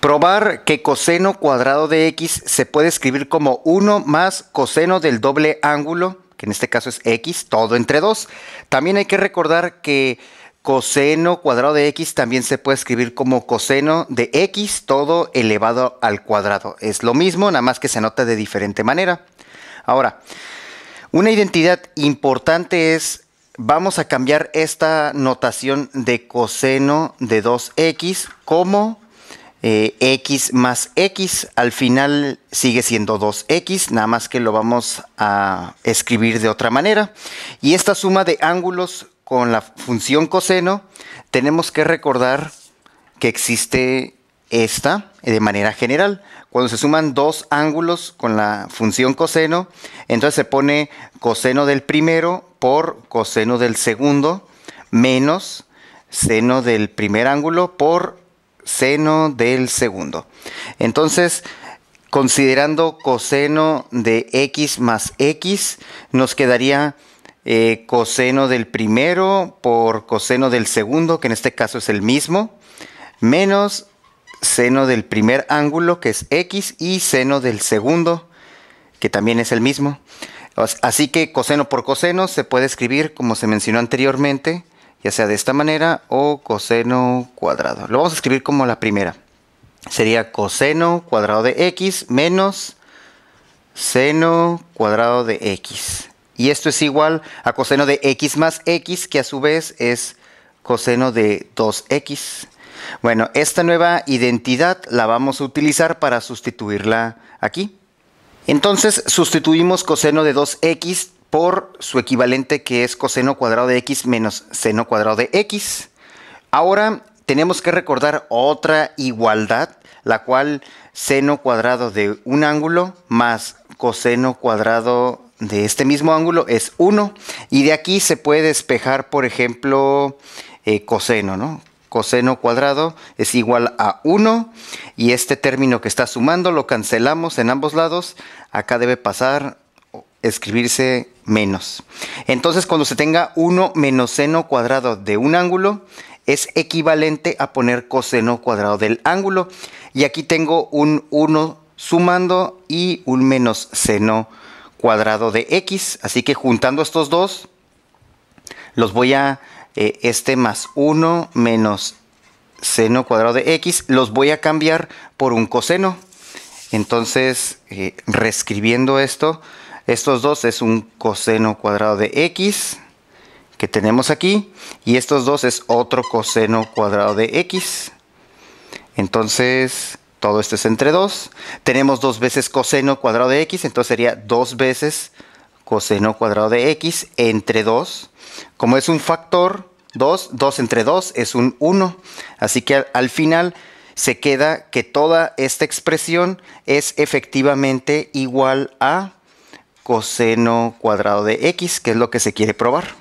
Probar que coseno cuadrado de x se puede escribir como 1 más coseno del doble ángulo, que en este caso es x, todo entre 2. También hay que recordar que coseno cuadrado de x también se puede escribir como coseno de x, todo elevado al cuadrado. Es lo mismo, nada más que se nota de diferente manera. Ahora, una identidad importante es, vamos a cambiar esta notación de coseno de 2x como eh, x más x, al final sigue siendo 2x, nada más que lo vamos a escribir de otra manera. Y esta suma de ángulos con la función coseno, tenemos que recordar que existe esta eh, de manera general. Cuando se suman dos ángulos con la función coseno, entonces se pone coseno del primero por coseno del segundo menos seno del primer ángulo por seno del segundo. Entonces, considerando coseno de x más x, nos quedaría eh, coseno del primero por coseno del segundo, que en este caso es el mismo, menos seno del primer ángulo, que es x, y seno del segundo, que también es el mismo. Así que coseno por coseno se puede escribir, como se mencionó anteriormente, ya sea de esta manera o coseno cuadrado. Lo vamos a escribir como la primera. Sería coseno cuadrado de x menos seno cuadrado de x. Y esto es igual a coseno de x más x, que a su vez es coseno de 2x. Bueno, esta nueva identidad la vamos a utilizar para sustituirla aquí. Entonces sustituimos coseno de 2x por su equivalente que es coseno cuadrado de x menos seno cuadrado de x. Ahora tenemos que recordar otra igualdad, la cual seno cuadrado de un ángulo más coseno cuadrado de este mismo ángulo es 1. Y de aquí se puede despejar, por ejemplo, eh, coseno, ¿no? Coseno cuadrado es igual a 1. Y este término que está sumando lo cancelamos en ambos lados. Acá debe pasar, escribirse menos. Entonces, cuando se tenga 1 menos seno cuadrado de un ángulo, es equivalente a poner coseno cuadrado del ángulo. Y aquí tengo un 1 sumando y un menos seno cuadrado de x. Así que juntando estos dos, los voy a... Eh, este más 1 menos seno cuadrado de x, los voy a cambiar por un coseno. Entonces, eh, reescribiendo esto, estos dos es un coseno cuadrado de x que tenemos aquí y estos dos es otro coseno cuadrado de x. Entonces, todo esto es entre 2. Tenemos dos veces coseno cuadrado de x, entonces sería dos veces coseno cuadrado de x entre 2. Como es un factor 2, 2 entre 2 es un 1. Así que al, final se queda que toda esta expresión es efectivamente igual a coseno cuadrado de x, que es lo que se quiere probar.